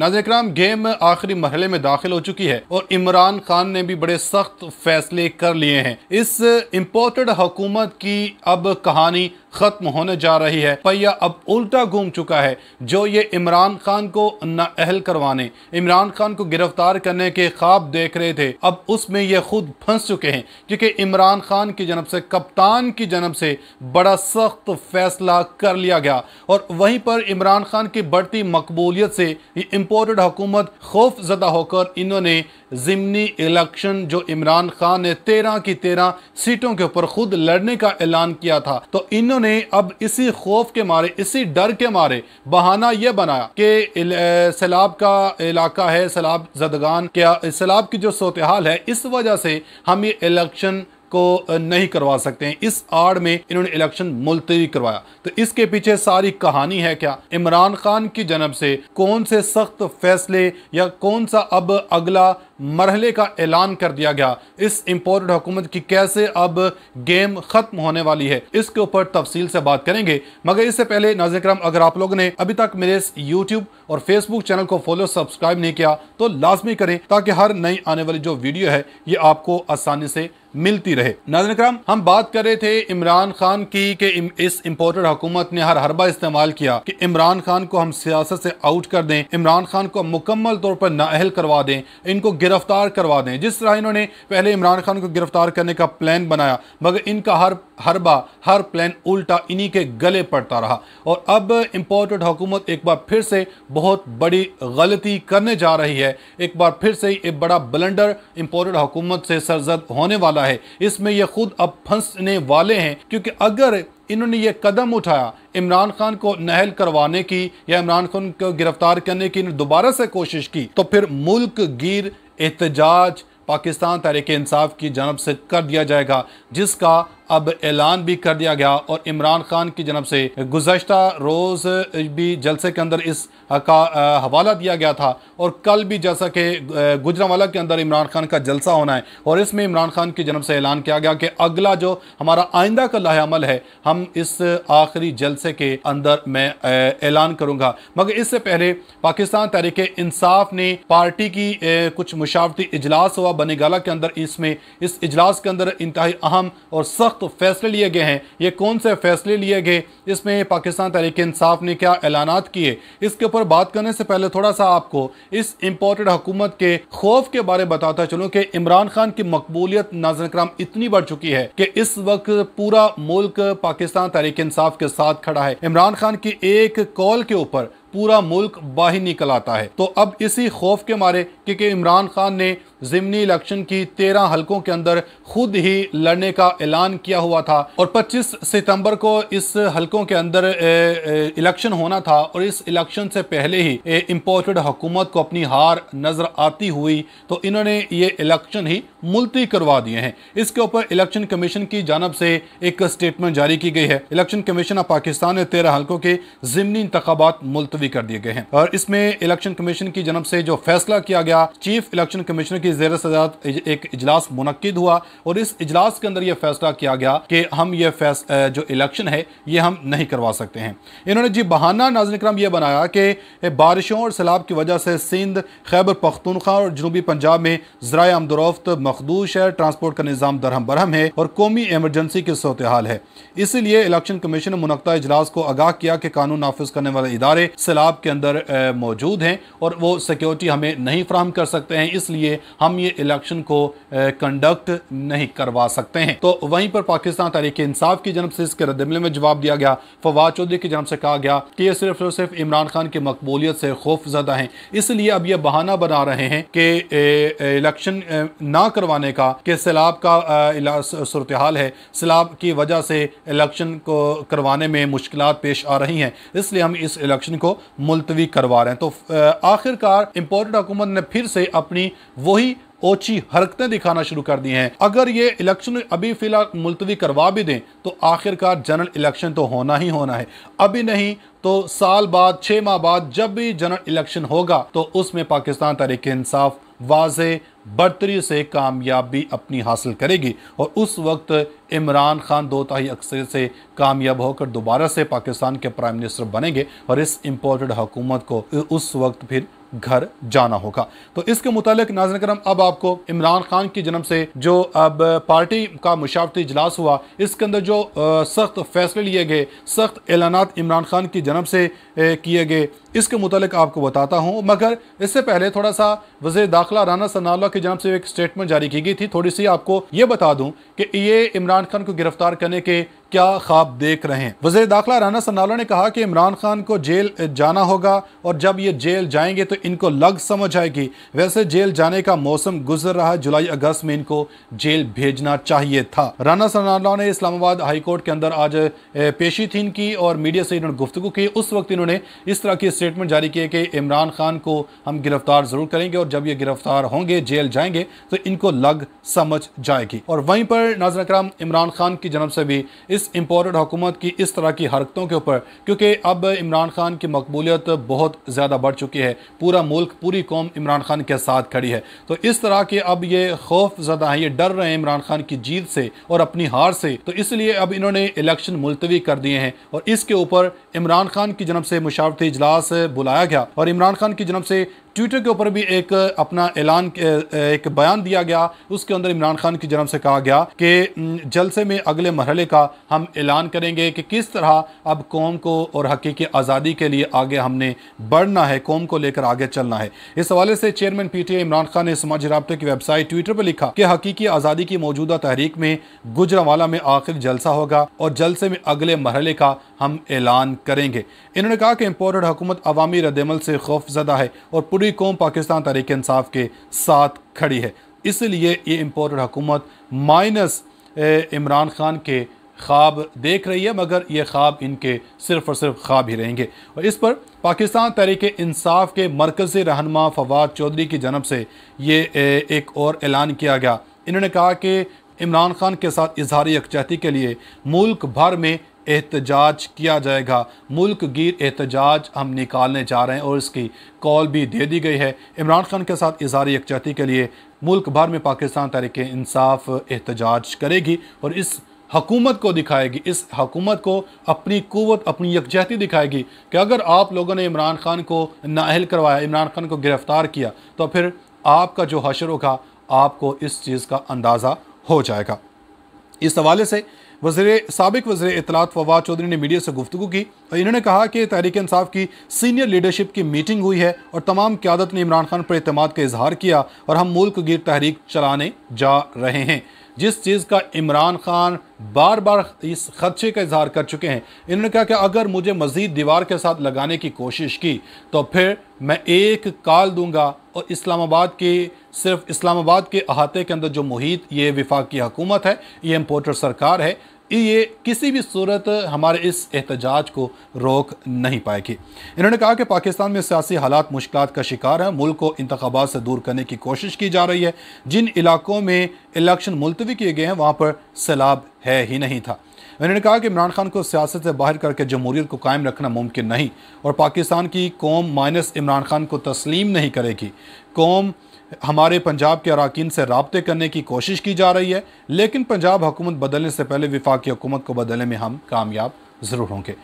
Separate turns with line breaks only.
नाजराम game आखिरी मरहले में दाखिल हो चुकी है और इमरान खान ने भी बड़े सख्त फैसले कर लिए हैं इस इम्पोर्टेड हुकूमत की अब कहानी खत्म होने जा रही है पहिया अब उल्टा घूम चुका है जो ये इमरान खान को नाअहल करवाने इमरान खान को गिरफ्तार करने के ख्वाब देख रहे थे अब उसमें ये खुद फंस चुके हैं क्योंकि इमरान खान की जनब से कप्तान की जनब से बड़ा सख्त फैसला कर लिया गया और वहीं पर इमरान खान की बढ़ती मकबूलियत से इम्पोर्टेड हुकूमत जदा होकर इन्होंने जिमनी इलेक्शन जो इमरान खान ने तेरह की तेरह सीटों के ऊपर खुद लड़ने का ऐलान किया था तो इन्होंने ने अब इसी खौफ के मारे इसी डर के मारे बहाना यह बनाया कि सैलाब का इलाका है सैलाब जदगान क्या सैलाब की जो सूरत हाल है इस वजह से हम ये इलेक्शन को नहीं करवा सकते हैं इस आड़ में इन्होंने इलेक्शन मुलतवी करवाया तो इसके पीछे सारी कहानी है क्या इमरान खान की जनब से कौन से सख्त फैसले या कौन सा अब अगला मरहले का ऐलान कर दिया गया इस इम्पोर्टेड हुकूमत की कैसे अब गेम ख़त्म होने वाली है इसके ऊपर तफसील से बात करेंगे मगर इससे पहले नाजिक्रम अगर आप लोगों ने अभी तक मेरे इस यूट्यूब और फेसबुक चैनल को फॉलो सब्सक्राइब नहीं किया तो लाजमी करें ताकि हर नई आने वाली जो वीडियो है ये आपको आसानी से मिलती रहे नाजन कराम हम बात कर रहे थे इमरान खान की इम, इस इम्पोर्टेड हुकूमत ने हर हरबा इस्तेमाल किया कि इमरान खान को हम सियासत से आउट कर दें इमरान खान को मुकम्मल तौर पर नाअहल करवा दें इनको गिरफ्तार करवा दें जिस तरह इन्होंने पहले इमरान खान को गिरफ्तार करने का प्लान बनाया मगर इनका हर हर बार हर प्लान उल्टा इन्हीं के गले पड़ता रहा और अब इम्पोर्टेड हुकूमत एक बार फिर से बहुत बड़ी गलती करने जा रही है एक बार फिर से एक बड़ा बलंडर इम्पोर्टेड हुकूमत से सरजद होने वाला है इसमें यह खुद अब फंसने वाले हैं क्योंकि अगर इन्होंने ये कदम उठाया इमरान खान को नहल करवाने की या इमरान खान को गिरफ्तार करने की दोबारा से कोशिश की तो फिर मुल्क गिर एहतजाज पाकिस्तान तहरीक इंसाफ की जानब से कर दिया जाएगा जिसका अब ऐलान भी कर दिया गया और इमरान खान की जनब से गुजशत रोज़ भी जलसे के अंदर इस का हवाला दिया गया था और कल भी जैसा कि गुजरावाला के अंदर इमरान खान का जलसा होना है और इसमें इमरान खान की जनब से ऐलान किया गया कि अगला जो हमारा आइंदा का लाहेमल है हम इस आखिरी जलसे के अंदर मैं ऐलान करूँगा मगर इससे पहले पाकिस्तान तहरीक इंसाफ ने पार्टी की कुछ मुशावती इजलास हुआ बनेगाला के अंदर इसमें इस इजलास के अंदर इंतहा अहम और सख्त तो फैसले लिए गए हैं ये कौन से फैसले लिए गए इसमें पाकिस्तान तहरीक इंसाफ ने क्या ऐलान किए इसके ऊपर बात करने से पहले थोड़ा सा आपको इस इम्पोर्टेड हुकूमत के खौफ के बारे में बताता चलूँ कि इमरान खान की मकबूलियत नाजन कराम इतनी बढ़ चुकी है कि इस वक्त पूरा मुल्क पाकिस्तान तहरीक इंसाफ के साथ खड़ा है इमरान खान की एक कॉल के ऊपर पूरा मुल्क बाहर निकल आता है तो अब इसी खौफ के मारे क्योंकि इमरान खान ने जिमनी इलेक्शन की तेरह हलकों के अंदर खुद ही लड़ने का ऐलान किया हुआ था और 25 सितंबर को इस हलकों के अंदर इलेक्शन होना था और इस इलेक्शन से पहले ही इम्पोर्टेड हुकूमत को अपनी हार नजर आती हुई तो इन्होंने ये इलेक्शन ही मुलतवी करवा दिए हैं इसके ऊपर इलेक्शन कमीशन की जानब से एक स्टेटमेंट जारी की गई है इलेक्शन कमीशन ऑफ पाकिस्तान ने तेरह हल्कों के जिमनी इंतबात मुलतवी कर दिए गए हैं और इसमें इलेक्शन कमीशन की जनब से जो फैसला किया गया चीफ इलेक्शन कमीशनर की की जेर सजात एक इजलास मुनद हुआ और इस इजलास के अंदर यह फैसला किया गया कि हम ये जो इलेक्शन है ये हम नहीं करवा सकते हैं इन्होंने जी बहाना नाजन कराम यह बनाया कि बारिशों और सैलाब की वजह से सिंध खैबर पख्तनखा और जनूबी पंजाब में ज़रा आमदरफ्त मखदूश है ट्रांसपोर्ट का निज़ाम दरहम बरहम है और कौमी एमरजेंसी की सूरत हाल है इसीलिए इलेक्शन कमीशन ने मुनदा इजलास को आगाह किया कि कानून नाफिज करने वाले इदारे सैलाब के अंदर मौजूद हैं और वो सिक्योरिटी हमें नहीं फ्राहम कर सकते हैं इसलिए हम ये इलेक्शन को कंडक्ट नहीं करवा सकते हैं तो वहीं पर पाकिस्तान तारीख इंसाफ की जनब से इसके रद्दमले में जवाब दिया गया फवाद चौधरी की जनब से कहा गया कि ये सिर्फ और सिर्फ इमरान खान की मकबूलियत से खौफ ज़दा हैं इसलिए अब यह बहाना बना रहे हैं कि इलेक्शन ना करवाने का कि सैलाब का सूरत हाल है सैलाब की वजह से इलेक्शन को करवाने में मुश्किल पेश आ रही हैं इसलिए हम इस इलेक्शन को मुलतवी करवा रहे हैं तो आखिरकार इम्पोर्टेड हुकूमत ने फिर से अपनी वही ओछी हरकतें दिखाना शुरू कर दी हैं अगर ये इलेक्शन अभी फिलहाल मुलतवी करवा भी दें तो आखिरकार जनरल इलेक्शन तो होना ही होना है अभी नहीं तो साल बाद छः माह बाद जब भी जनरल इलेक्शन होगा तो उसमें पाकिस्तान तरीके इंसाफ वाज बढ़तरी से कामयाबी अपनी हासिल करेगी और उस वक्त इमरान खान दो अक्सर से कामयाब होकर दोबारा से पाकिस्तान के प्राइम मिनिस्टर बनेंगे और इस इम्पोर्टेड हुकूमत को उस वक्त फिर घर जाना होगा तो इसके मुतालिक नाजन करम अब आपको इमरान खान की जन्म से जो अब पार्टी का मुशावती इजलास हुआ इसके अंदर जो सख्त फैसले लिए गए सख्त ऐलाना इमरान खान की जन्म से किए गए इसके मुतालिक आपको बताता हूँ मगर इससे पहले थोड़ा सा वजी दाखिला राना सनाला की जानब से एक स्टेटमेंट जारी की गई थी थोड़ी सी आपको ये बता दूं कि ये इमरान खान को गिरफ्तार करने के क्या ख्वाब देख रहे हैं वजे दाखिला राना सन्नाला ने कहा कि इमरान खान को जेल जाना होगा और जब ये जेल जाएंगे तो इनको लग समझ आएगी वैसे जेल जाने का मौसम गुजर रहा है जुलाई अगस्त में इनको जेल भेजना चाहिए था राना सन्नाला ने इस्लामाबाद हाईकोर्ट के अंदर आज पेशी थी इनकी और मीडिया से इन्होंने गुफ्तु की उस वक्त इन्होंने इस तरह की स्टेटमेंट जारी किए कि इमरान खान को हम गिरफ्तार जरूर करेंगे और जब ये गिरफ्तार होंगे जेल जाएंगे तो इनको लग समझ जाएगी और वहीं पर नाजन कराम इमरान खान की जनब से भी इस इस इम्पोर्टेड हुकूमत की इस तरह की हरकतों के ऊपर क्योंकि अब इमरान खान की मकबूलियत बहुत ज़्यादा बढ़ चुकी है पूरा मुल्क पूरी कौम इमरान खान के साथ खड़ी है तो इस तरह के अब ये खौफ ज़्यादा है ये डर रहे हैं इमरान खान की जीत से और अपनी हार से तो इसलिए अब इन्होंने इलेक्शन मुलतवी कर दिए हैं और इसके ऊपर इमरान खान की जनब से मुशावरती इजलास बुलाया गया और इमरान खान की जनब से ट्विटर के ऊपर भी एक अपना ऐलान एक बयान दिया गया उसके अंदर इमरान खान की जनब से कहा गया कि जलसे में अगले मरहले का हम ऐलान करेंगे कि किस तरह अब कौम को और हकीकी आज़ादी के लिए आगे हमने बढ़ना है कौम को लेकर आगे चलना है इस हवाले से chairman P T Imran Khan ने समाजी रबते की वेबसाइट ट्विटर पर लिखा कि हकीकी आज़ादी की मौजूदा तहरीक में गुजरावाला में आखिर जलसा होगा और जलसे में अगले मरहले का हम ऐलान करेंगे इन्होंने कहा कि इम्पोर्टेड हुकूमत अवामी रदमल से खौफजदा है और पूरी कौम पाकिस्तान तहरीक इंसाफ के साथ खड़ी है इसलिए ये इम्पोर्टेड हुकूमत माइनस इमरान खान के ख्वाब देख रही है मगर ये ख्वाब इनके सिर्फ और सिर्फ ख्वाब ही रहेंगे और इस पर पाकिस्तान तहरीक इंसाफ के मरकज़ी रहनमा फवाद चौधरी की जनब से ये एक और ऐलान किया गया इन्होंने कहा कि इमरान खान के साथ इजहार यकचहती के लिए मुल्क भर में एहतजाज किया जाएगा मुल्क गिर एहतजाज हम निकालने जा रहे हैं और इसकी कॉल भी दे दी गई है इमरान खान के साथ इजहार यकचहती के लिए मुल्क भर में पाकिस्तान तहरीक इंसाफ एहतजाज करेगी और इस हकूमत को दिखाएगी इस हकूमत को अपनी कुत अपनी यकजहती दिखाएगी कि अगर आप लोगों ने इमरान खान को नाहल करवाया इमरान खान को गिरफ़्तार किया तो फिर आपका जो हशर होगा आपको इस चीज़ का अंदाज़ा हो जाएगा इस हवाले से वजीर सबक वजीर इतलात फवाद चौधरी ने मीडिया से गुफ्तु की और इन्होंने कहा कि तहरीक इसाफ की सीनियर लीडरशिप की मीटिंग हुई है और तमाम क्यादत ने इमरान खान पर अतमाद का इजहार किया और हम मुल्क गिर तहरीक चलाने जा रहे हैं जिस चीज़ का इमरान खान बार बार इस खदशे का इजहार कर चुके हैं इन्होंने कहा कि अगर मुझे मज़ीद दीवार के साथ लगाने की कोशिश की तो फिर मैं एक काल दूंगा और इस्लामाबाद के सिर्फ इस्लामाबाद के अहाते के अंदर जो मुहित ये विफाक की हकूमत है ये इम्पोर्टर सरकार है ये किसी भी सूरत हमारे इस एहतजाज को रोक नहीं पाएगी इन्होंने कहा कि पाकिस्तान में सियासी हालात मुश्किल का शिकार हैं मुल्क को इंतबात से दूर करने की कोशिश की जा रही है जिन इलाकों में इलेक्शन मुलतवी किए गए हैं वहाँ पर सैलाब है ही नहीं था इन्होंने कहा कि इमरान खान को सियासत से बाहर करके जमहूरीत को कायम रखना मुमकिन नहीं और पाकिस्तान की कौम माइनस इमरान खान को तस्लीम नहीं करेगी कौम हमारे पंजाब के अरकान से रबते करने की कोशिश की जा रही है लेकिन पंजाब हुकूमत बदलने से पहले विफाक हुकूमत को बदलने में हम कामयाब ज़रूर होंगे